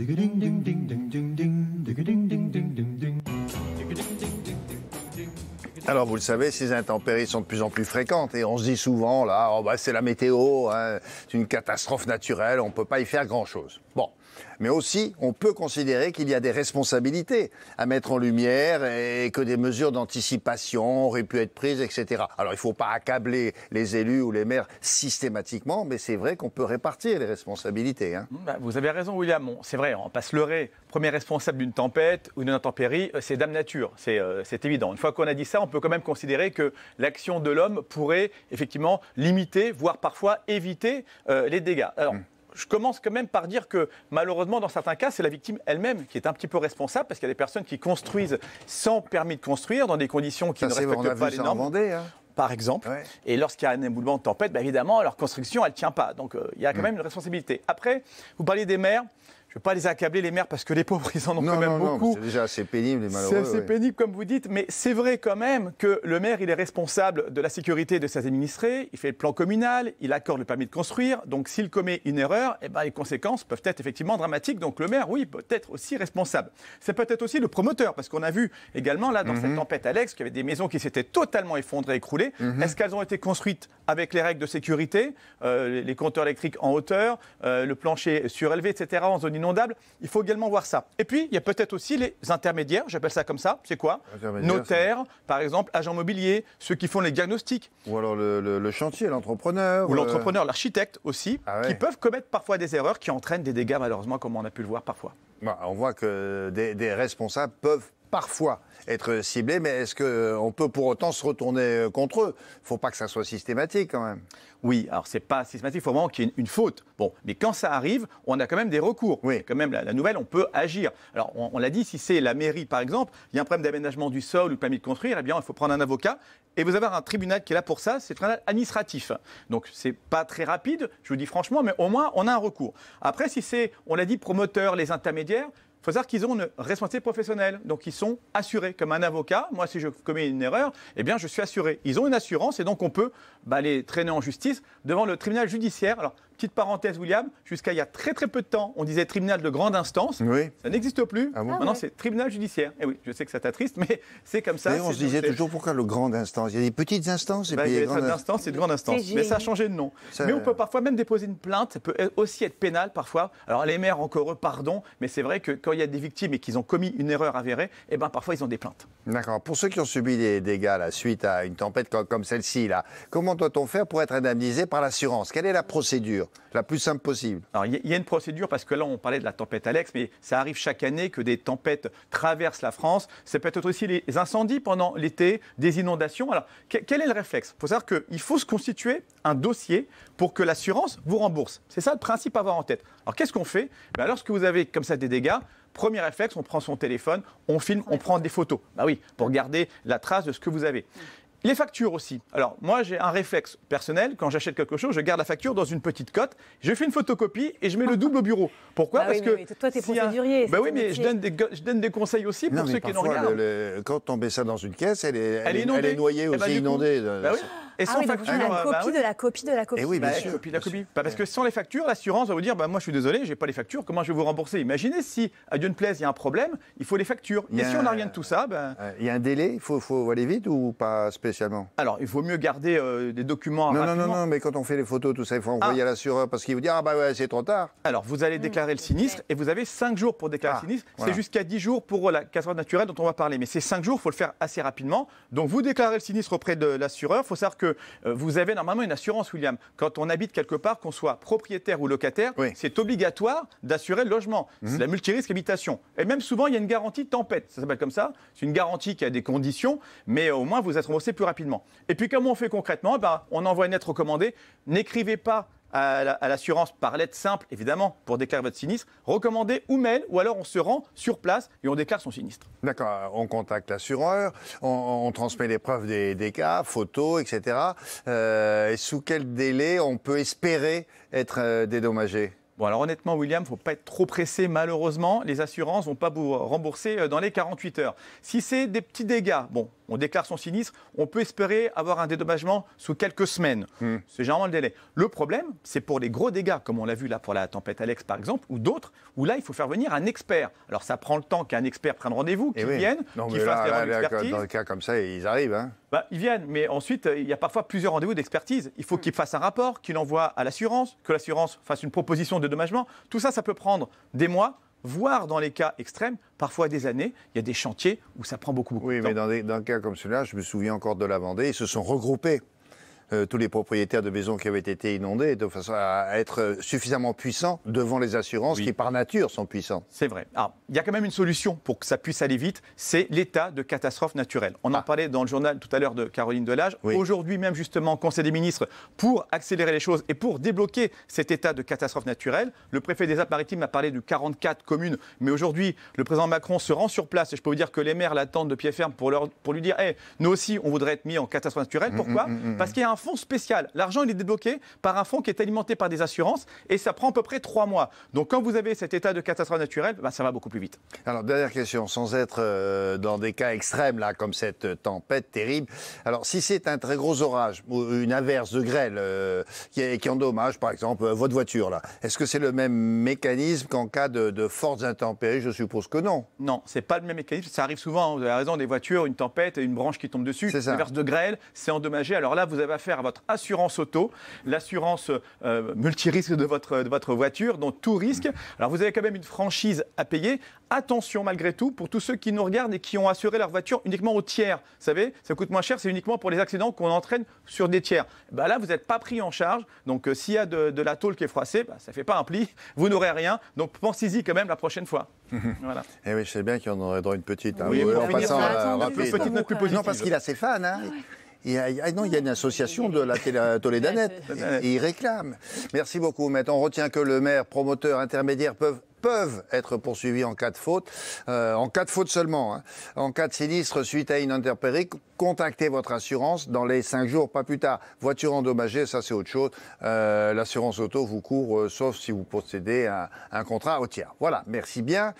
Ding ding ding ding ding ding ding ding ding ding ding ding. ding. Alors, vous le savez, ces intempéries sont de plus en plus fréquentes et on se dit souvent, là, oh, bah, c'est la météo, hein, c'est une catastrophe naturelle, on ne peut pas y faire grand-chose. Bon. Mais aussi, on peut considérer qu'il y a des responsabilités à mettre en lumière et que des mesures d'anticipation auraient pu être prises, etc. Alors, il ne faut pas accabler les élus ou les maires systématiquement, mais c'est vrai qu'on peut répartir les responsabilités. Hein. Bah, vous avez raison, William. C'est vrai, on passe le leurrer. Premier responsable d'une tempête ou d'une intempérie, euh, c'est Dame Nature. Euh, c'est évident. Une fois qu'on a dit ça, on peut quand même considérer que l'action de l'homme pourrait effectivement limiter, voire parfois éviter euh, les dégâts. Alors, mm. je commence quand même par dire que malheureusement, dans certains cas, c'est la victime elle-même qui est un petit peu responsable parce qu'il y a des personnes qui construisent sans permis de construire dans des conditions qui ne respectent pas les normes. En hein. par exemple. Et lorsqu'il y a un éboulement de tempête, bah, évidemment, leur construction, elle ne tient pas. Donc, euh, il y a quand mm. même une responsabilité. Après, vous parliez des maires. Je ne veux pas les accabler, les maires, parce que les pauvres, ils en ont quand même beaucoup. C'est déjà assez pénible, les malheureux. C'est assez pénible, comme vous dites, mais c'est vrai quand même que le maire, il est responsable de la sécurité de ses administrés, il fait le plan communal, il accorde le permis de construire. Donc, s'il commet une erreur, eh ben, les conséquences peuvent être effectivement dramatiques. Donc, le maire, oui, peut être aussi responsable. C'est peut-être aussi le promoteur, parce qu'on a vu également, là, dans cette mhm. tempête Alex, qu'il y avait des maisons qui s'étaient totalement effondrées, écroulées. Mhm. Est-ce qu'elles ont été construites avec les règles de sécurité, euh, les compteurs électriques en hauteur, euh, le plancher surélevé, etc., il faut également voir ça. Et puis, il y a peut-être aussi les intermédiaires, j'appelle ça comme ça. C'est quoi Notaires, par exemple, agents mobiliers, ceux qui font les diagnostics. Ou alors le, chantier, l'entrepreneur. Ou euh, l'entrepreneur, l'architecte aussi, ah qui peuvent commettre parfois des erreurs qui entraînent des dégâts, malheureusement, comme on a pu le voir parfois. Bah, on voit que des responsables peuvent parfois être ciblés, mais est-ce qu'on euh, peut pour autant se retourner euh, contre eux Il ne faut pas que ça soit systématique quand même. Oui, alors c'est pas systématique, il faut vraiment qu'il y ait une, faute. Bon, mais quand ça arrive, on a quand même des recours. Oui. Quand même, la, nouvelle, on peut agir. Alors, on, l'a dit, si c'est la mairie, par exemple, il y a un problème d'aménagement du sol ou de permis de construire, eh bien, il faut prendre un avocat. Et vous avez un tribunal qui est là pour ça, c'est un tribunal administratif. Donc, c'est pas très rapide, je vous dis franchement, mais au moins, on a un recours. Après, si c'est, on l'a dit, promoteur, les intermédiaires, il faut savoir qu'ils ont une responsabilité professionnelle, donc ils sont assurés. Comme un avocat, moi, si je commets une erreur, eh bien, je suis assuré. Ils ont une assurance et donc on peut bah, les traîner en justice devant le tribunal judiciaire. Petite parenthèse, William, jusqu'à il y a très très peu de temps, on disait tribunal de grande instance. Ça n'existe plus. Ah Maintenant, ah c'est tribunal judiciaire. Et eh oui, je sais que ça t'attriste, mais c'est comme ça. on se disait toujours pourquoi le grande instance Il y a des petites instances et bah, puis il y a des instances et de grandes instances. Mais ça a changé de nom. Mais on peut parfois même déposer une plainte. Ça peut e- aussi être pénal parfois. Alors les maires, encore eux, pardon, mais c'est vrai que quand il y a des victimes et qu'ils ont commis une erreur avérée, eh ben parfois ils ont des plaintes. D'accord. Pour ceux qui ont subi des dégâts la suite à une tempête comme celle-ci, comment doit-on faire pour être indemnisé par l'assurance Quelle est la procédure la plus simple possible. Alors, il y a une procédure, parce que là, on parlait de la tempête Alex, mais ça arrive chaque année que des tempêtes traversent la France. C'est peut être aussi les incendies pendant l'été, des inondations. Alors, quel est le réflexe Il faut savoir qu'il faut se constituer un dossier pour que l'assurance vous rembourse. C'est ça le principe à avoir en tête. Alors, qu'est-ce qu'on fait ben, Lorsque vous avez comme ça des dégâts, premier réflexe, on prend son téléphone, on filme, on prend des photos. Bah oui, pour garder la trace de ce que vous avez. Les factures aussi. Alors, moi, j'ai un réflexe personnel. Quand j'achète quelque chose, je garde la facture dans une petite cote. Je fais une photocopie et je mets le double au bureau. Pourquoi ah Parce que. Mais toi, t'es Bah oui, mais je donne, des, conseils aussi pour ceux qui n'ont rien. Quand on met ça dans une caisse, elle est, noyée eh ben, aussi, inondée. Euh, bah oui. Et ah sans ah oui, facture. la copie bah de la copie de la copie. Eh oui, bah, la copie. Bah, parce que sans les factures, l'assurance va vous dire bah, moi, je suis désolé, j'ai pas les factures, comment je vais vous rembourser Imaginez si, à Dieu ne plaise, il y a un problème, il faut les factures. Et si on n'a rien de tout ça. Ben, euh, il y a un délai, il faut, faut, aller vite ou pas spécialement Alors, il vaut mieux garder euh, des documents. Non, non non, non, mais quand on fait les photos, tout ça, il faut envoyer ah. à l'assureur parce qu'il vous dire « ah bah ouais, c'est trop tard. Alors, vous allez mmh. déclarer le sinistre et vous avez 5 jours pour déclarer le ah, sinistre. C'est jusqu'à 10 jours pour la catastrophe naturelle dont on va parler. Mais ces 5 jours, il faut le faire assez rapidement. Donc, vous déclarez le sinistre auprès de l'assureur. faut savoir que euh, vous avez normalement une assurance, William. Quand on habite quelque part, qu'on soit propriétaire ou locataire, c'est obligatoire d'assurer le logement. Mhm. C'est la multirisque habitation. Et même souvent, il y a une garantie tempête. Ça s'appelle comme ça. C'est une garantie qui a des conditions, mais euh, au moins vous êtes remboursé plus rapidement. Et puis comment on fait concrètement eh ben, On envoie une lettre recommandée. N'écrivez pas à l'assurance par lettre simple, évidemment, pour déclarer votre sinistre, recommandez ou mail, ou alors on se rend sur place et on déclare son sinistre. D'accord, on contacte l'assureur, on, transmet les preuves des, cas, photos, etc. Euh, et sous quel délai on peut espérer être euh, dédommagé Bon, alors honnêtement, William, faut pas être trop pressé. Malheureusement, les assurances vont pas vous rembourser euh, dans les 48 heures. Si c'est des petits dégâts, bon, on déclare son sinistre, on peut espérer avoir un dédommagement sous quelques semaines. Hmm. C'est généralement le délai. Le problème, c'est pour les gros dégâts, comme on l'a vu là pour la tempête Alex par exemple, ou d'autres, où là, il faut faire venir un expert. Alors ça prend le temps qu'un expert prenne rendez-vous, eh qu'il vienne, qu'il fasse les Dans le cas comme ça, ils arrivent. Hein. Bah, ils viennent, mais ensuite, euh, il y a parfois plusieurs rendez-vous d'expertise. Il faut mm. qu'ils fassent un rapport, qu'ils l'envoient à l'assurance, que l'assurance fasse une proposition de dommagement. Tout ça, ça peut prendre des mois, voire dans les cas extrêmes, parfois des années. Il y a des chantiers où ça prend beaucoup, beaucoup de temps. Oui, mais dans, des, cas comme celui-là, je me souviens encore de la Vendée, ils se sont regroupés. Euh, tous les propriétaires de maisons qui avaient été inondées, de façon à être euh, suffisamment puissants devant les assurances qui, par nature, sont puissantes. C'est vrai. Alors, il y a quand même une solution pour que ça puisse aller vite, c'est l'état de catastrophe naturelle. On en ah. parlait dans le journal tout à l'heure de Caroline Delage. Aujourd'hui même, justement, Conseil des ministres, pour accélérer les choses et pour débloquer cet état de catastrophe naturelle, le préfet des Alpes-Maritimes a parlé de 44 communes, mais aujourd'hui, le président Macron se rend sur place et je peux vous dire que les maires l'attendent de pied ferme pour, pour lui dire hey, nous aussi, on voudrait être mis en catastrophe naturelle. Mm, Pourquoi mm, mm, Parce qu'il y a un fonds spécial. L'argent, il est débloqué par un fonds qui est alimenté par des assurances et ça prend à peu près trois mois. Donc quand vous avez cet état de catastrophe naturelle, ben, ça va beaucoup plus vite. Alors, dernière question, sans être euh, dans des cas extrêmes, là, comme cette euh, tempête terrible. Alors, si c'est un très gros orage ou une averse de grêle euh, qui, endommage, par exemple, votre voiture, là, est-ce que c'est le même mécanisme qu'en cas de, fortes intempéries Je suppose que non. Non, c'est pas le même mécanisme. Ça arrive souvent, hein, vous avez raison, des voitures, une tempête, une branche qui tombe dessus, une averse de grêle, c'est endommagé. Alors là, vous avez affaire à votre assurance auto, l'assurance euh, multirisque de votre, de votre voiture, donc tout risque. Alors vous avez quand même une franchise à payer. Attention malgré tout pour tous ceux qui nous regardent et qui ont assuré leur voiture uniquement aux tiers. Vous savez, ça coûte moins cher, c'est uniquement pour les accidents qu'on entraîne sur des tiers. Bah là, vous n'êtes pas pris en charge. Donc euh, s'il y a de, la tôle qui est froissée, bah, ça ne fait pas un pli, vous n'aurez rien. Donc pensez-y quand même la prochaine fois. Et eh oui, je sais bien qu'il y en aurait droit une petite. Hein. Oui, en passant, à la une petite notre plus positive. Non, parce qu'il a ses fans. Hein. Il y a, ah non, il y a une association de la télé, euh, Tolédanette. ils réclament. Merci beaucoup, maître. On retient que le maire, promoteur, intermédiaire peuvent peuvent être poursuivis en cas de faute, euh, en cas de faute seulement, hein. en cas de sinistre suite à une intempérie, contactez votre assurance dans les cinq jours, pas plus tard. Voiture endommagée, ça c'est autre chose. Euh, l'assurance auto vous court, sauf si vous possédez un, un contrat au tiers. Voilà, merci bien.